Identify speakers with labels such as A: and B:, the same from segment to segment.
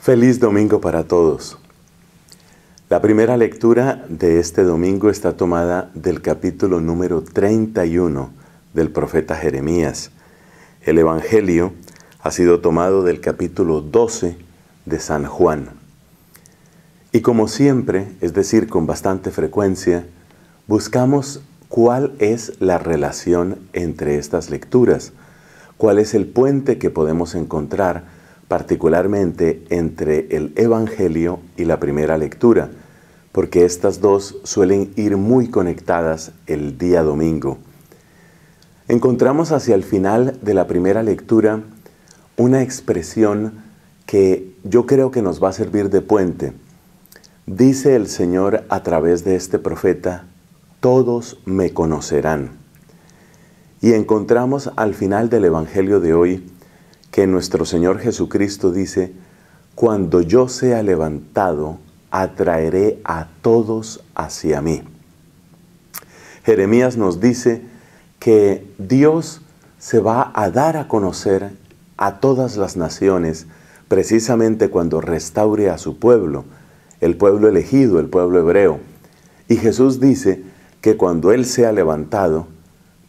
A: Feliz domingo para todos. La primera lectura de este domingo está tomada del capítulo número 31 del profeta Jeremías. El Evangelio ha sido tomado del capítulo 12 de San Juan. Y como siempre, es decir, con bastante frecuencia, buscamos cuál es la relación entre estas lecturas, cuál es el puente que podemos encontrar particularmente entre el Evangelio y la primera lectura, porque estas dos suelen ir muy conectadas el día domingo. Encontramos hacia el final de la primera lectura una expresión que yo creo que nos va a servir de puente. Dice el Señor a través de este profeta, todos me conocerán. Y encontramos al final del Evangelio de hoy que nuestro Señor Jesucristo dice, cuando yo sea levantado, atraeré a todos hacia mí. Jeremías nos dice que Dios se va a dar a conocer a todas las naciones precisamente cuando restaure a su pueblo, el pueblo elegido, el pueblo hebreo. Y Jesús dice que cuando Él sea levantado,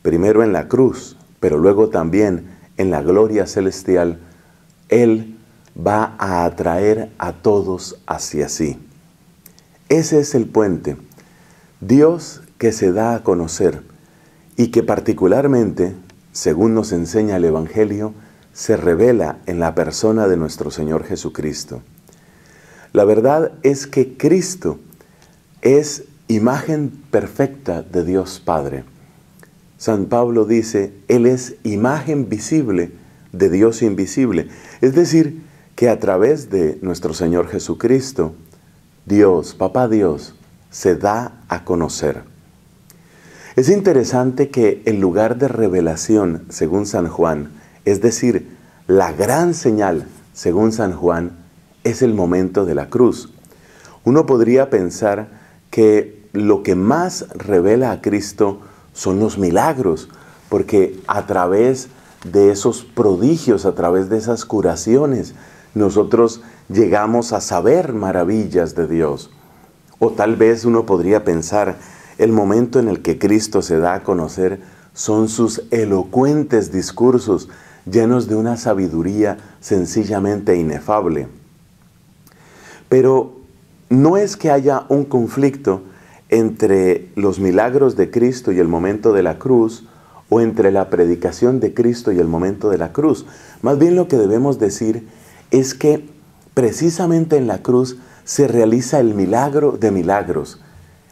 A: primero en la cruz, pero luego también en la gloria celestial, Él va a atraer a todos hacia sí. Ese es el puente. Dios que se da a conocer y que particularmente, según nos enseña el Evangelio, se revela en la persona de nuestro Señor Jesucristo. La verdad es que Cristo es imagen perfecta de Dios Padre. San Pablo dice, Él es imagen visible de Dios invisible. Es decir, que a través de nuestro Señor Jesucristo, Dios, Papá Dios, se da a conocer. Es interesante que el lugar de revelación, según San Juan, es decir, la gran señal, según San Juan, es el momento de la cruz. Uno podría pensar que lo que más revela a Cristo son los milagros, porque a través de esos prodigios, a través de esas curaciones, nosotros llegamos a saber maravillas de Dios. O tal vez uno podría pensar, el momento en el que Cristo se da a conocer son sus elocuentes discursos llenos de una sabiduría sencillamente inefable. Pero no es que haya un conflicto entre los milagros de Cristo y el momento de la cruz o entre la predicación de Cristo y el momento de la cruz. Más bien lo que debemos decir es que precisamente en la cruz se realiza el milagro de milagros,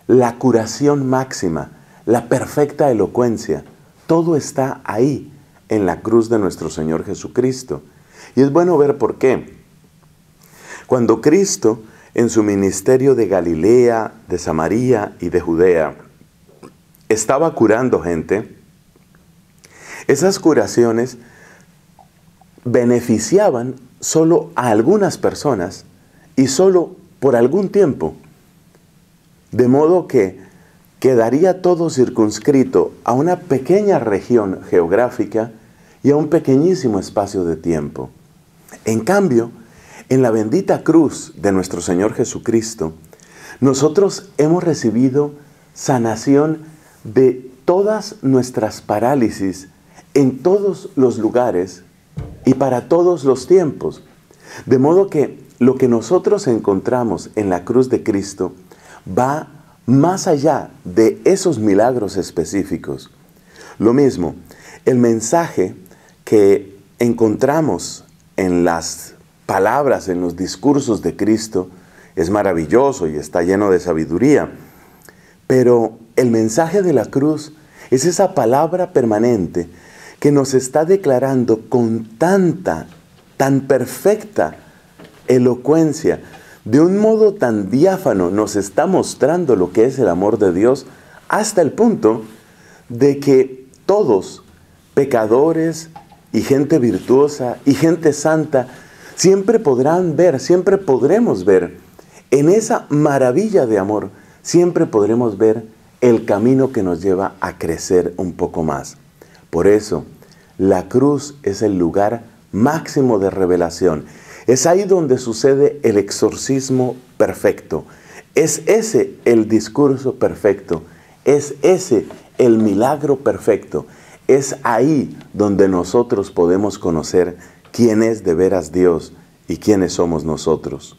A: la curación máxima, la perfecta elocuencia. Todo está ahí, en la cruz de nuestro Señor Jesucristo. Y es bueno ver por qué. Cuando Cristo en su ministerio de Galilea, de Samaria y de Judea. Estaba curando gente. Esas curaciones beneficiaban solo a algunas personas y solo por algún tiempo. De modo que quedaría todo circunscrito a una pequeña región geográfica y a un pequeñísimo espacio de tiempo. En cambio, en la bendita cruz de nuestro Señor Jesucristo, nosotros hemos recibido sanación de todas nuestras parálisis en todos los lugares y para todos los tiempos. De modo que lo que nosotros encontramos en la cruz de Cristo va más allá de esos milagros específicos. Lo mismo, el mensaje que encontramos en las palabras, en los discursos de Cristo, es maravilloso y está lleno de sabiduría. Pero el mensaje de la cruz es esa palabra permanente que nos está declarando con tanta, tan perfecta elocuencia, de un modo tan diáfano, nos está mostrando lo que es el amor de Dios hasta el punto de que todos, pecadores y gente virtuosa y gente santa, siempre podrán ver, siempre podremos ver en esa maravilla de amor, siempre podremos ver el camino que nos lleva a crecer un poco más. Por eso, la cruz es el lugar máximo de revelación. Es ahí donde sucede el exorcismo perfecto. Es ese el discurso perfecto. Es ese el milagro perfecto. Es ahí donde nosotros podemos conocer quién es de veras Dios y quiénes somos nosotros.